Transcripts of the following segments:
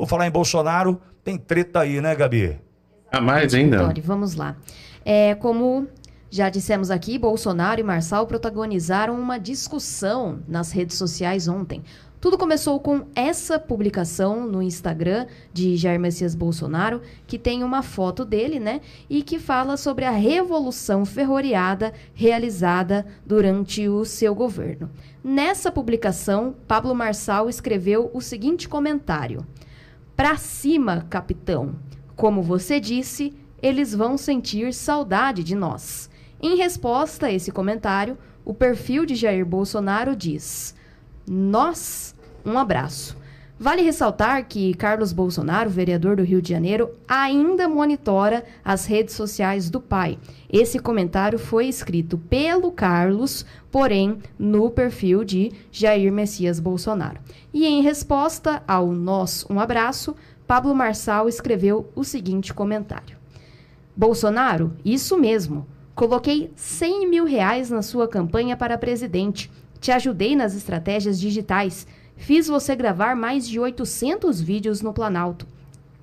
Por falar em Bolsonaro, tem treta aí, né, Gabi? A mais ainda. Vamos lá. É, como já dissemos aqui, Bolsonaro e Marçal protagonizaram uma discussão nas redes sociais ontem. Tudo começou com essa publicação no Instagram de Jair Messias Bolsonaro, que tem uma foto dele, né? E que fala sobre a revolução ferroviária realizada durante o seu governo. Nessa publicação, Pablo Marçal escreveu o seguinte comentário: Pra cima, capitão. Como você disse, eles vão sentir saudade de nós. Em resposta a esse comentário, o perfil de Jair Bolsonaro diz: Nós, um abraço. Vale ressaltar que Carlos Bolsonaro, vereador do Rio de Janeiro, ainda monitora as redes sociais do pai. Esse comentário foi escrito pelo Carlos, porém no perfil de Jair Messias Bolsonaro. E em resposta ao nosso um abraço, Pablo Marçal escreveu o seguinte comentário: Bolsonaro, isso mesmo. Coloquei 100 mil reais na sua campanha para presidente. Te ajudei nas estratégias digitais Fiz você gravar mais de 800 vídeos no Planalto.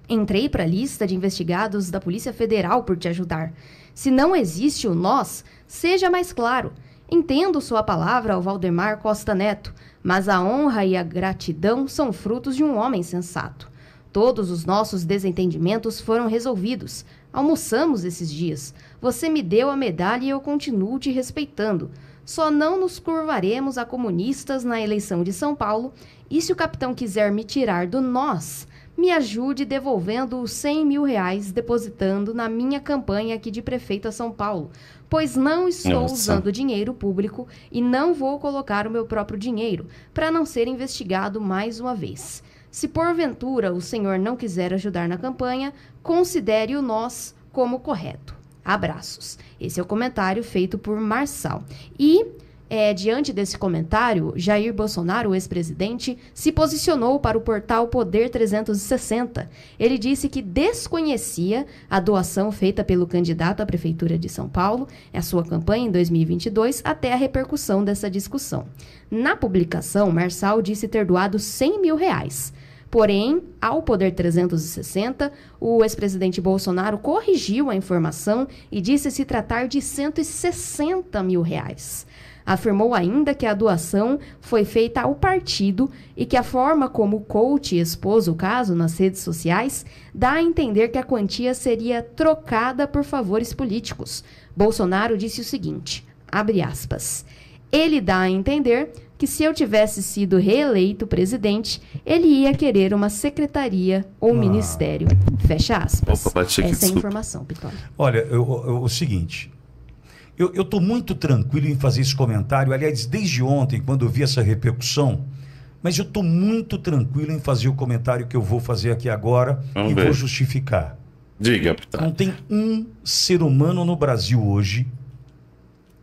Entrei para a lista de investigados da Polícia Federal por te ajudar. Se não existe o nós, seja mais claro. Entendo sua palavra ao Valdemar Costa Neto, mas a honra e a gratidão são frutos de um homem sensato. Todos os nossos desentendimentos foram resolvidos. Almoçamos esses dias. Você me deu a medalha e eu continuo te respeitando. Só não nos curvaremos a comunistas na eleição de São Paulo e se o capitão quiser me tirar do nós, me ajude devolvendo os 100 mil reais depositando na minha campanha aqui de prefeito a São Paulo, pois não estou Nossa. usando dinheiro público e não vou colocar o meu próprio dinheiro para não ser investigado mais uma vez. Se porventura o senhor não quiser ajudar na campanha, considere o nós como correto. Abraços. Esse é o comentário feito por Marçal. E é, diante desse comentário, Jair Bolsonaro, o ex-presidente, se posicionou para o portal Poder 360. Ele disse que desconhecia a doação feita pelo candidato à Prefeitura de São Paulo, a sua campanha em 2022, até a repercussão dessa discussão. Na publicação, Marçal disse ter doado 100 mil reais. Porém, ao Poder 360, o ex-presidente Bolsonaro corrigiu a informação e disse se tratar de 160 mil reais. Afirmou ainda que a doação foi feita ao partido e que a forma como o coach expôs o caso nas redes sociais dá a entender que a quantia seria trocada por favores políticos. Bolsonaro disse o seguinte: abre aspas. Ele dá a entender que se eu tivesse sido reeleito presidente, ele ia querer uma secretaria ou ah. ministério. Fecha aspas. Opa, Essa é a informação, Pitoli. Olha, eu, eu, o seguinte, eu estou muito tranquilo em fazer esse comentário. Aliás, desde ontem, quando eu vi essa repercussão, mas eu estou muito tranquilo em fazer o comentário que eu vou fazer aqui agora Vamos e ver. vou justificar. Diga, Pitoli. Não tem um ser humano no Brasil hoje,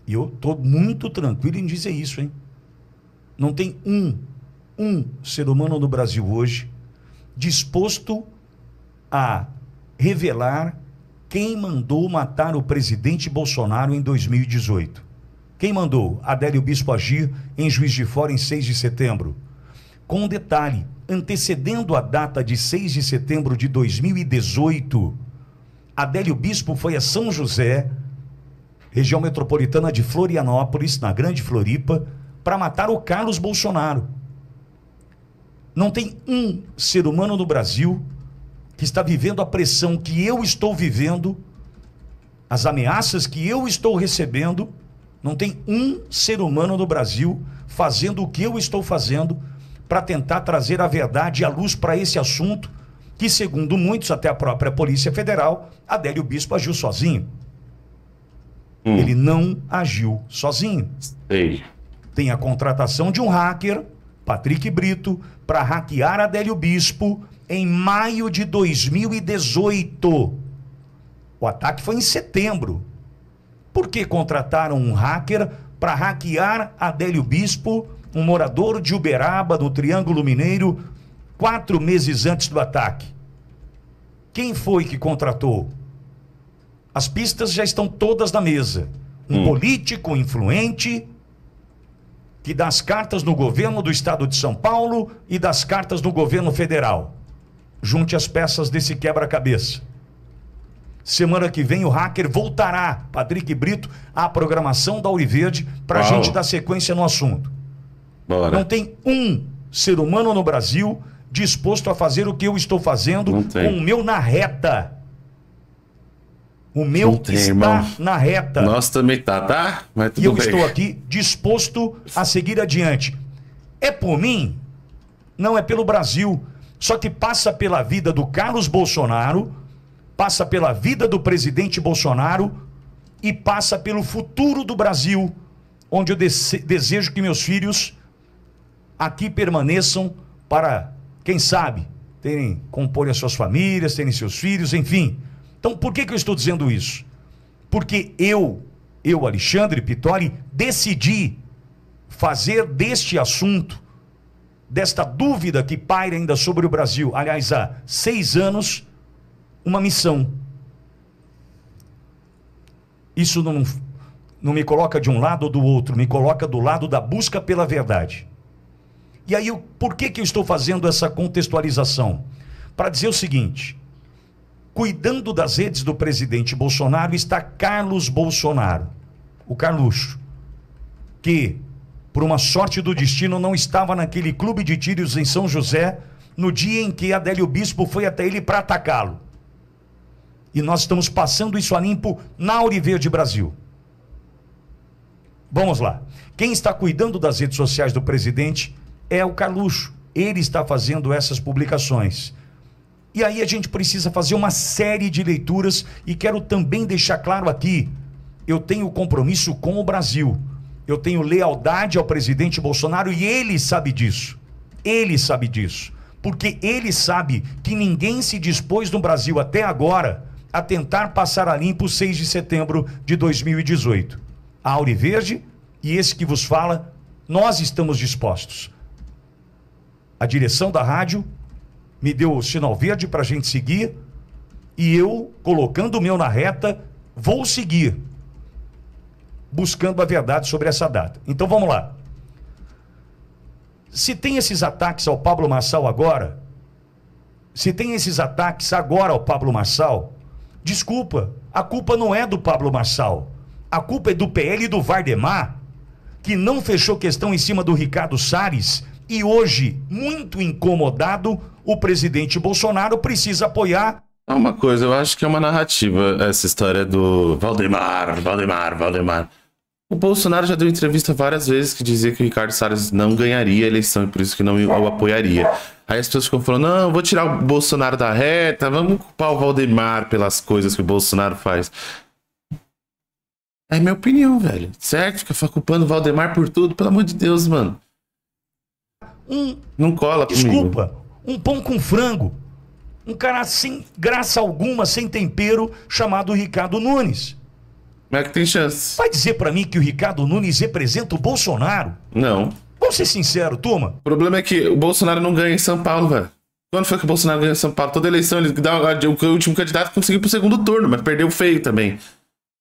e eu estou muito tranquilo em dizer isso, hein? Não tem um, um ser humano no Brasil hoje disposto a revelar quem mandou matar o presidente Bolsonaro em 2018. Quem mandou? Adélio Bispo agir em Juiz de Fora em 6 de setembro. Com um detalhe, antecedendo a data de 6 de setembro de 2018, Adélio Bispo foi a São José, região metropolitana de Florianópolis, na Grande Floripa, para matar o Carlos Bolsonaro. Não tem um ser humano no Brasil que está vivendo a pressão que eu estou vivendo, as ameaças que eu estou recebendo. Não tem um ser humano no Brasil fazendo o que eu estou fazendo para tentar trazer a verdade e a luz para esse assunto que, segundo muitos, até a própria Polícia Federal, Adélio Bispo agiu sozinho. Hum. Ele não agiu sozinho. Sei tem a contratação de um hacker, Patrick Brito, para hackear Adélio Bispo em maio de 2018. O ataque foi em setembro. Por que contrataram um hacker para hackear Adélio Bispo, um morador de Uberaba, no Triângulo Mineiro, quatro meses antes do ataque? Quem foi que contratou? As pistas já estão todas na mesa. Um hum. político influente que das cartas no governo do estado de São Paulo e das cartas no governo federal. Junte as peças desse quebra-cabeça. Semana que vem o hacker voltará, Patrick Brito, à programação da Auriverde para a gente dar sequência no assunto. Bora. Não tem um ser humano no Brasil disposto a fazer o que eu estou fazendo com o meu na reta. O meu não está irmão. na reta. Nós também tá, tá? Mas tudo e eu bem. estou aqui disposto a seguir adiante. É por mim? Não é pelo Brasil. Só que passa pela vida do Carlos Bolsonaro, passa pela vida do presidente Bolsonaro e passa pelo futuro do Brasil, onde eu desejo que meus filhos aqui permaneçam para, quem sabe, terem compor as suas famílias, terem seus filhos, enfim. Então, por que, que eu estou dizendo isso? Porque eu, eu, Alexandre Pittori, decidi fazer deste assunto, desta dúvida que paira ainda sobre o Brasil, aliás, há seis anos, uma missão. Isso não, não me coloca de um lado ou do outro, me coloca do lado da busca pela verdade. E aí, por que, que eu estou fazendo essa contextualização? Para dizer o seguinte: Cuidando das redes do presidente Bolsonaro está Carlos Bolsonaro, o Carluxo, que, por uma sorte do destino, não estava naquele clube de tiros em São José no dia em que Adélio Bispo foi até ele para atacá-lo. E nós estamos passando isso a limpo na Auriverde Brasil. Vamos lá. Quem está cuidando das redes sociais do presidente é o Carluxo. Ele está fazendo essas publicações. E aí a gente precisa fazer uma série de leituras e quero também deixar claro aqui, eu tenho compromisso com o Brasil. Eu tenho lealdade ao presidente Bolsonaro e ele sabe disso. Ele sabe disso. Porque ele sabe que ninguém se dispôs no Brasil até agora a tentar passar a limpo 6 de setembro de 2018. A Auri Verde e esse que vos fala, nós estamos dispostos. A direção da rádio me deu o sinal verde para a gente seguir e eu, colocando o meu na reta, vou seguir buscando a verdade sobre essa data. Então vamos lá. Se tem esses ataques ao Pablo Massal agora, se tem esses ataques agora ao Pablo Massal, desculpa, a culpa não é do Pablo Massal. A culpa é do PL e do Vardemar, que não fechou questão em cima do Ricardo Salles, e hoje, muito incomodado, o presidente Bolsonaro precisa apoiar. Uma coisa, eu acho que é uma narrativa essa história do Valdemar, Valdemar, Valdemar. O Bolsonaro já deu entrevista várias vezes que dizia que o Ricardo Salles não ganharia a eleição e por isso que não o apoiaria. Aí as pessoas ficam falando: não, vou tirar o Bolsonaro da reta, vamos culpar o Valdemar pelas coisas que o Bolsonaro faz. É minha opinião, velho. Certo? Fica culpando o Valdemar por tudo, pelo amor de Deus, mano. Um, não cola desculpa, comigo. um pão com frango. Um cara sem graça alguma, sem tempero, chamado Ricardo Nunes. Como é que tem chance? Vai dizer para mim que o Ricardo Nunes representa o Bolsonaro? Não. Vamos ser sinceros, turma. O problema é que o Bolsonaro não ganha em São Paulo, velho. Quando foi que o Bolsonaro ganhou em São Paulo? Toda eleição ele dá o último candidato conseguiu pro segundo turno, mas perdeu feio também.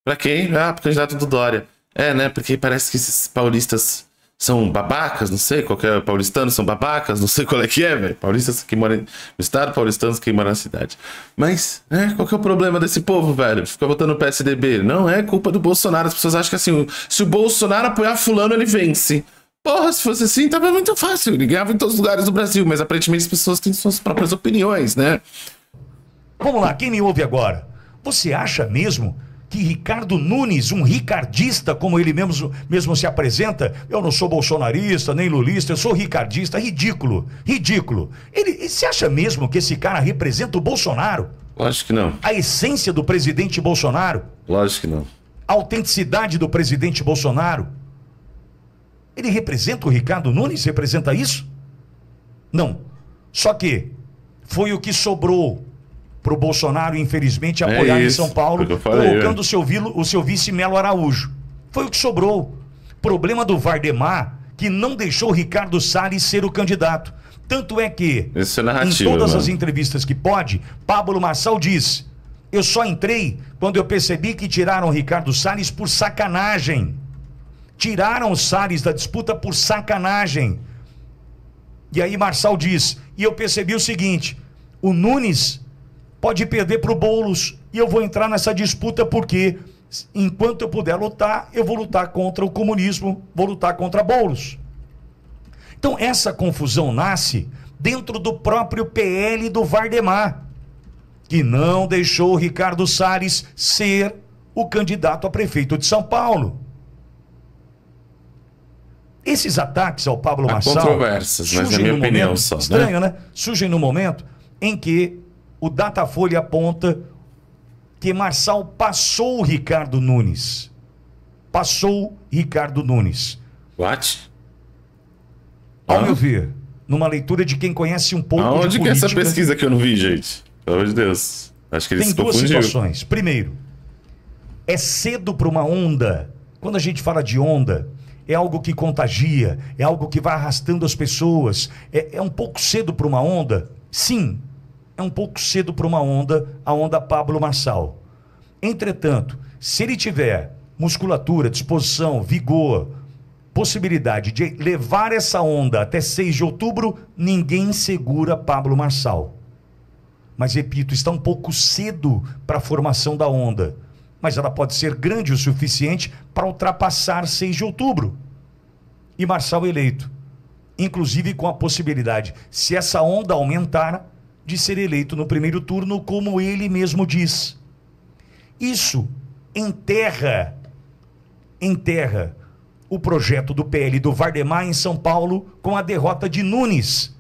Pra quem? Ah, pro candidato do Dória. É, né? Porque parece que esses paulistas são babacas, não sei qual é, paulistanos são babacas, não sei qual é que é, velho. Paulistas que moram no estado, paulistanos que moram na cidade. Mas, né, qual que é o problema desse povo, velho? Fica votando no PSDB. Não é culpa do Bolsonaro. As pessoas acham que assim, se o Bolsonaro apoiar fulano, ele vence. Porra, se fosse assim, tava muito fácil. Ele ganhava em todos os lugares do Brasil, mas aparentemente as pessoas têm suas próprias opiniões, né? Vamos lá, quem me ouve agora? Você acha mesmo que Ricardo Nunes, um ricardista, como ele mesmo, mesmo se apresenta, eu não sou bolsonarista, nem lulista, eu sou ricardista, ridículo, ridículo. Ele, ele se acha mesmo que esse cara representa o Bolsonaro? Lógico que não. A essência do presidente Bolsonaro? Lógico que não. A autenticidade do presidente Bolsonaro? Ele representa o Ricardo Nunes? Representa isso? Não. Só que foi o que sobrou para o Bolsonaro, infelizmente, é apoiar é isso, em São Paulo, é falei, colocando é. o, seu vilo, o seu vice Melo Araújo. Foi o que sobrou. Problema do Vardemar, que não deixou Ricardo Salles ser o candidato. Tanto é que, é em todas mano. Né? as entrevistas que pode, Pablo Marçal diz: Eu só entrei quando eu percebi que tiraram Ricardo Salles por sacanagem. Tiraram o Salles da disputa por sacanagem. E aí Marçal diz: E eu percebi o seguinte: o Nunes pode perder para o Boulos. E eu vou entrar nessa disputa porque, enquanto eu puder lutar, eu vou lutar contra o comunismo, vou lutar contra Boulos. Então, essa confusão nasce dentro do próprio PL do Vardemar, que não deixou Ricardo Salles ser o candidato a prefeito de São Paulo. Esses ataques ao Pablo Há Marçal. Controvérsias, mas é minha opinião só. Né? Estranho, né? Surgem no momento em que o Datafolha aponta que Marçal passou Ricardo Nunes. Passou Ricardo Nunes. What? Ao ah. meu ver, numa leitura de quem conhece um pouco Aonde Aonde que é essa pesquisa que eu não vi, gente? Pelo amor de Deus. Acho que ele Tem se duas confundiu. situações. Primeiro, é cedo para uma onda. Quando a gente fala de onda, é algo que contagia, é algo que vai arrastando as pessoas. É, é um pouco cedo para uma onda? Sim, é um pouco cedo para uma onda, a onda Pablo Marçal. Entretanto, se ele tiver musculatura, disposição, vigor, possibilidade de levar essa onda até 6 de outubro, ninguém segura Pablo Marçal. Mas repito, está um pouco cedo para a formação da onda, mas ela pode ser grande o suficiente para ultrapassar 6 de outubro. E Marçal eleito, inclusive com a possibilidade, se essa onda aumentar, de ser eleito no primeiro turno, como ele mesmo diz. Isso enterra, enterra o projeto do PL do Vardemar em São Paulo com a derrota de Nunes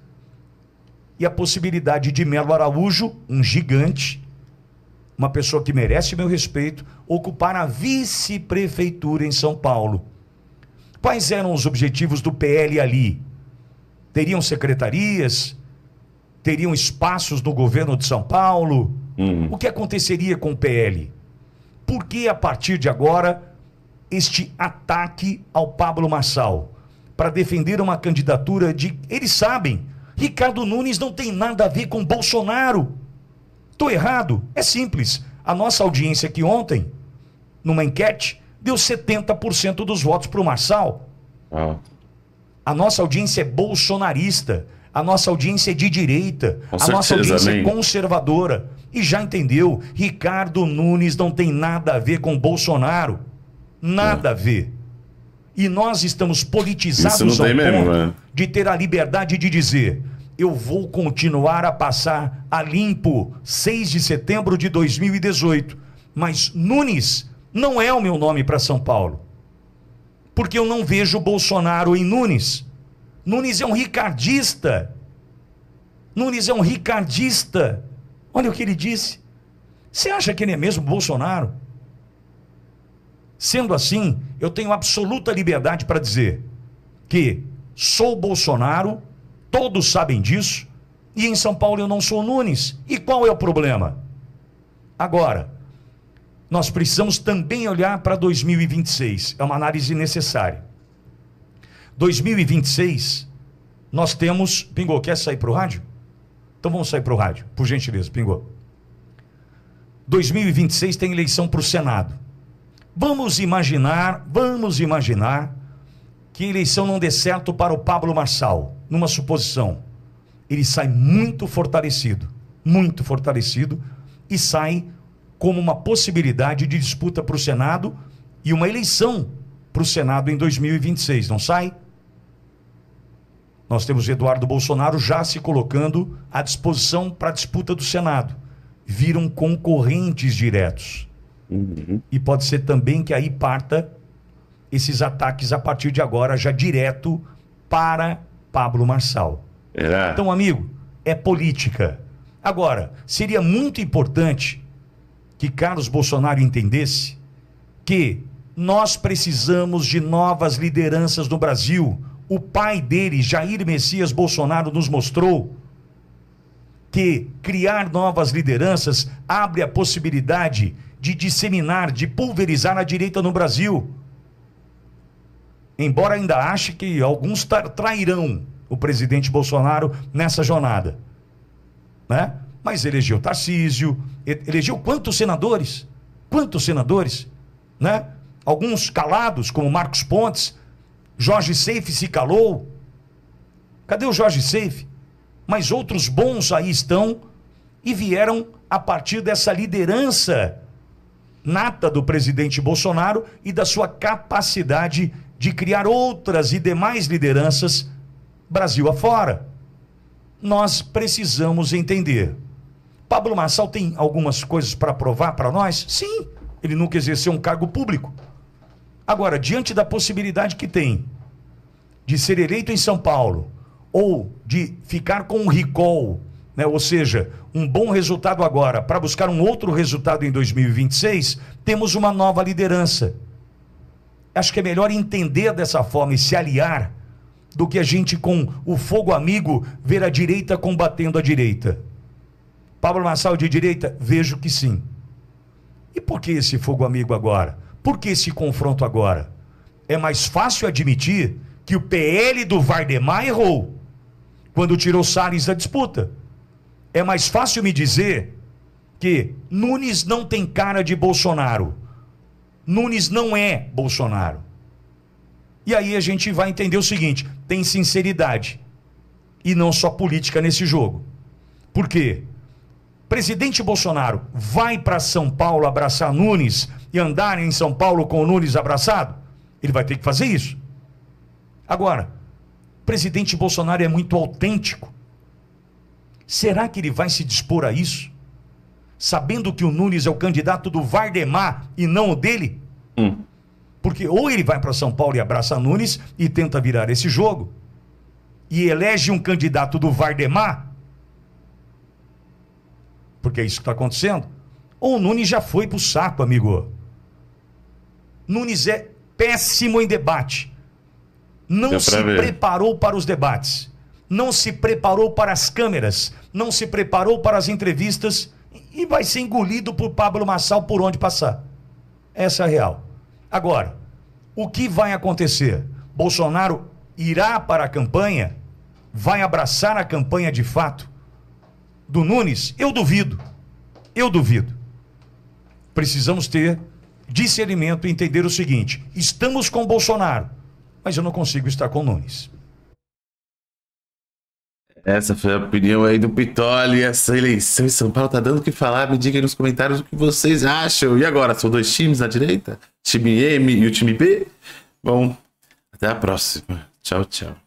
e a possibilidade de Melo Araújo, um gigante, uma pessoa que merece meu respeito, ocupar a vice-prefeitura em São Paulo. Quais eram os objetivos do PL ali? Teriam secretarias? teriam espaços no governo de São Paulo? Uhum. O que aconteceria com o PL? Por que a partir de agora este ataque ao Pablo Marçal para defender uma candidatura de. Eles sabem, Ricardo Nunes não tem nada a ver com Bolsonaro. Estou errado? É simples. A nossa audiência aqui ontem, numa enquete, deu 70% dos votos para o Marçal. Ah. A nossa audiência é bolsonarista. A nossa audiência é de direita, Com a certeza, nossa audiência é amém. é conservadora. E já entendeu, Ricardo Nunes não tem nada a ver com Bolsonaro. Nada a é. ver. E nós estamos politizados ao ponto né? de ter a liberdade de dizer: eu vou continuar a passar a limpo 6 de setembro de 2018. Mas Nunes não é o meu nome para São Paulo. Porque eu não vejo Bolsonaro em Nunes. Nunes é um ricardista. Nunes é um ricardista. Olha o que ele disse. Você acha que ele é mesmo Bolsonaro? Sendo assim, eu tenho absoluta liberdade para dizer que sou Bolsonaro, todos sabem disso, e em São Paulo eu não sou Nunes. E qual é o problema? Agora, nós precisamos também olhar para 2026. É uma análise necessária. 2026, nós temos. Pingou, quer sair para o rádio? Então vamos sair para o rádio, por gentileza, Pingou. 2026 tem eleição para o Senado. Vamos imaginar, vamos imaginar que a eleição não dê certo para o Pablo Marçal, numa suposição. Ele sai muito fortalecido, muito fortalecido, e sai como uma possibilidade de disputa para o Senado e uma eleição para o Senado em 2026, não sai? Nós temos Eduardo Bolsonaro já se colocando à disposição para a disputa do Senado. Viram concorrentes diretos. Uhum. E pode ser também que aí parta esses ataques a partir de agora, já direto para Pablo Marçal. É. Então, amigo, é política. Agora, seria muito importante que Carlos Bolsonaro entendesse que nós precisamos de novas lideranças no Brasil o pai dele, Jair Messias Bolsonaro, nos mostrou que criar novas lideranças abre a possibilidade de disseminar, de pulverizar a direita no Brasil. Embora ainda ache que alguns trairão o presidente Bolsonaro nessa jornada. Né? Mas elegeu Tarcísio, elegeu quantos senadores? Quantos senadores? Né? Alguns calados, como Marcos Pontes, Jorge Seife se calou. Cadê o Jorge Seife? Mas outros bons aí estão e vieram a partir dessa liderança nata do presidente Bolsonaro e da sua capacidade de criar outras e demais lideranças Brasil afora. Nós precisamos entender. Pablo Marçal tem algumas coisas para provar para nós? Sim, ele nunca exerceu um cargo público. Agora, diante da possibilidade que tem de ser eleito em São Paulo ou de ficar com um recall, né? ou seja, um bom resultado agora para buscar um outro resultado em 2026, temos uma nova liderança. Acho que é melhor entender dessa forma e se aliar do que a gente com o fogo amigo ver a direita combatendo a direita. Pablo Massal de direita, vejo que sim. E por que esse fogo amigo agora? Por que esse confronto agora? É mais fácil admitir que o PL do Vardemar errou quando tirou Salles da disputa. É mais fácil me dizer que Nunes não tem cara de Bolsonaro. Nunes não é Bolsonaro. E aí a gente vai entender o seguinte: tem sinceridade e não só política nesse jogo. Por quê? Presidente Bolsonaro vai para São Paulo abraçar Nunes e andarem em São Paulo com o Nunes abraçado? Ele vai ter que fazer isso. Agora, o presidente Bolsonaro é muito autêntico. Será que ele vai se dispor a isso? Sabendo que o Nunes é o candidato do Vardemar e não o dele? Hum. Porque ou ele vai para São Paulo e abraça Nunes e tenta virar esse jogo, e elege um candidato do Vardemar, porque é isso que está acontecendo, ou o Nunes já foi para o saco, amigo. Nunes é péssimo em debate. Não se preparou para os debates. Não se preparou para as câmeras. Não se preparou para as entrevistas. E vai ser engolido por Pablo Massal por onde passar. Essa é a real. Agora, o que vai acontecer? Bolsonaro irá para a campanha? Vai abraçar a campanha de fato do Nunes? Eu duvido. Eu duvido. Precisamos ter discernimento e entender o seguinte: estamos com Bolsonaro, mas eu não consigo estar com Nunes. Essa foi a opinião aí do Pitoli. Essa eleição em São Paulo tá dando o que falar. Me digam nos comentários o que vocês acham. E agora? São dois times na direita? Time M e o time B? Bom, até a próxima. Tchau, tchau.